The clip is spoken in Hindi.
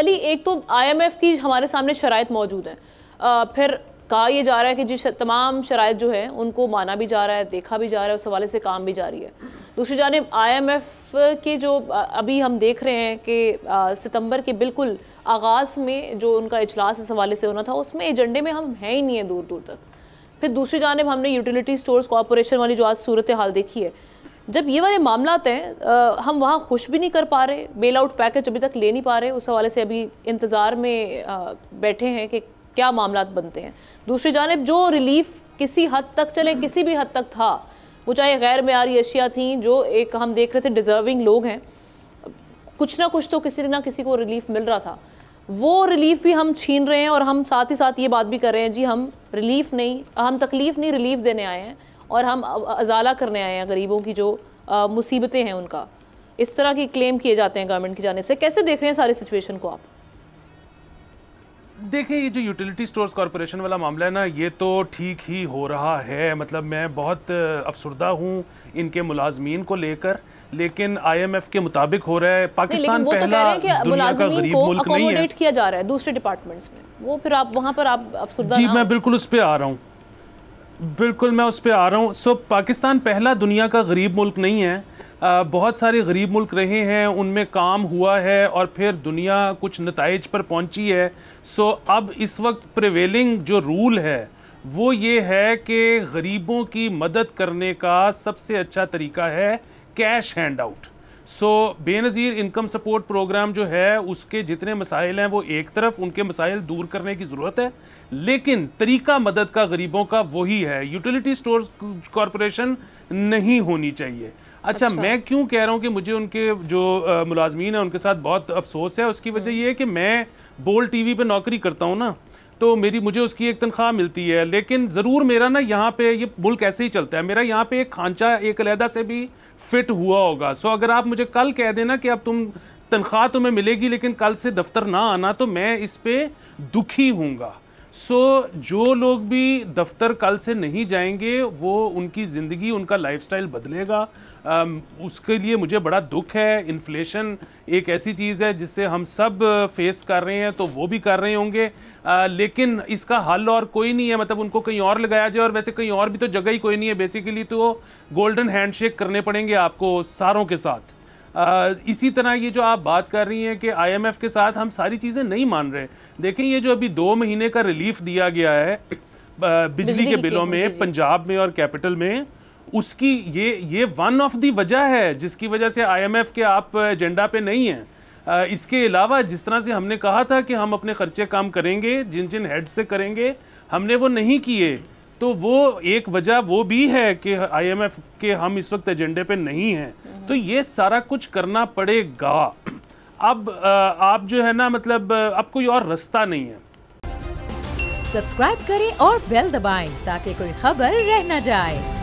अली एक तो आईएमएफ की हमारे सामने शराइ मौजूद हैं फिर कहा यह जा रहा है कि जिस तमाम शरात जो है उनको माना भी जा रहा है देखा भी जा रहा है उस हवाले से काम भी जारी है दूसरी जानब आई एम एफ के जो अभी हम देख रहे हैं कि सितंबर के बिल्कुल आगाज़ में जो उनका इजलास इस हवाले से होना था उसमें एजेंडे में हम हैं ही नहीं है दूर दूर तक फिर दूसरी जानब हमने यूटिलिटी स्टोर्स कॉरपोरेशन वाली जो आज सूरत हाल देखी है जब ये वाले मामला आते हैं हम वहाँ खुश भी नहीं कर पा रहे बेल आउट पैकेज अभी तक ले नहीं पा रहे उस हवाले से अभी इंतज़ार में आ, बैठे हैं कि क्या मामला बनते हैं दूसरी जानब जो रिलीफ किसी हद तक चले किसी भी हद तक था वो चाहे गैर मैारी अशिया थी जो एक हम देख रहे थे डिज़र्विंग लोग हैं कुछ ना कुछ तो किसी ना किसी को रिलीफ मिल रहा था वो रिलीफ भी हम छीन रहे हैं और हम साथ ही साथ ये बात भी कर रहे हैं जी हम रिलीफ नहीं हम तकलीफ़ नहीं रिलीफ देने आए हैं और हम अजाला करने आए हैं गरीबों की जो मुसीबतें हैं उनका इस तरह के क्लेम किए जाते हैं गवर्नमेंट की जाने से कैसे देख रहे हैं सारी सिचुएशन को आप देखिए ये जो यूटिलिटी स्टोर्स कॉरपोरेशन वाला मामला है ना ये तो ठीक ही हो रहा है मतलब मैं बहुत अफसरदा हूँ इनके मुलाजमीन को लेकर लेकिन आईएमएफ के मुताबिक हो रहा है पाकिस्तान तो पहला तो कि का गरीब मुल्क नहीं है किया जा रहा है दूसरे डिपार्टमेंट्स में वो फिर आप वहाँ पर आप अफसरदा जी मैं बिल्कुल उस पर आ रहा हूँ बिल्कुल मैं उस पर आ रहा हूँ सो पाकिस्तान पहला दुनिया का गरीब मुल्क नहीं है आ, बहुत सारे गरीब मुल्क रहे हैं उनमें काम हुआ है और फिर दुनिया कुछ नतज पर पहुँची है सो अब इस वक्त प्रिवेलिंग जो रूल है वो ये है कि गरीबों की मदद करने का सबसे अच्छा तरीका है cash hand out so Benazir income support program जो है उसके जितने मसाइल हैं वो एक तरफ उनके मसाइल दूर करने की ज़रूरत है लेकिन तरीका मदद का गरीबों का वही है यूटिलिटी स्टोर कॉरपोरेशन नहीं होनी चाहिए अच्छा, अच्छा मैं क्यों कह रहा हूँ कि मुझे उनके जो मुलाजमीन है उनके साथ बहुत अफसोस है उसकी वजह हम्म। यह है कि मैं बोल टी वी नौकरी करता हूँ ना तो मेरी मुझे उसकी एक तनख्वाह मिलती है लेकिन ज़रूर मेरा ना यहाँ पे ये मुल्क ऐसे ही चलता है मेरा यहाँ पे एक खांचा एक अलहदा से भी फिट हुआ होगा सो अगर आप मुझे कल कह देना कि अब तुम तनख्वाह तुम्हें मिलेगी लेकिन कल से दफ्तर ना आना तो मैं इस पर दुखी हूँगा सो so, जो लोग भी दफ्तर कल से नहीं जाएंगे वो उनकी ज़िंदगी उनका लाइफस्टाइल बदलेगा उसके लिए मुझे बड़ा दुख है इन्फ्लेशन एक ऐसी चीज़ है जिससे हम सब फेस कर रहे हैं तो वो भी कर रहे होंगे लेकिन इसका हल और कोई नहीं है मतलब उनको कहीं और लगाया जाए और वैसे कहीं और भी तो जगह ही कोई नहीं है बेसिकली तो गोल्डन हैंडशेक करने पड़ेंगे आपको सारों के साथ आ, इसी तरह ये जो आप बात कर रही हैं कि आईएमएफ के साथ हम सारी चीज़ें नहीं मान रहे देखें ये जो अभी दो महीने का रिलीफ दिया गया है बिजली, बिजली के बिलों में पंजाब में और कैपिटल में उसकी ये ये वन ऑफ दी वजह है जिसकी वजह से आईएमएफ के आप एजेंडा पे नहीं हैं इसके अलावा जिस तरह से हमने कहा था कि हम अपने खर्चे काम करेंगे जिन जिन हेड से करेंगे हमने वो नहीं किए तो वो एक वजह वो भी है कि आईएमएफ के हम इस वक्त एजेंडे पे नहीं हैं तो ये सारा कुछ करना पड़ेगा अब आप जो है ना मतलब अब कोई और रास्ता नहीं है सब्सक्राइब करें और बेल दबाएं ताकि कोई खबर रह न जाए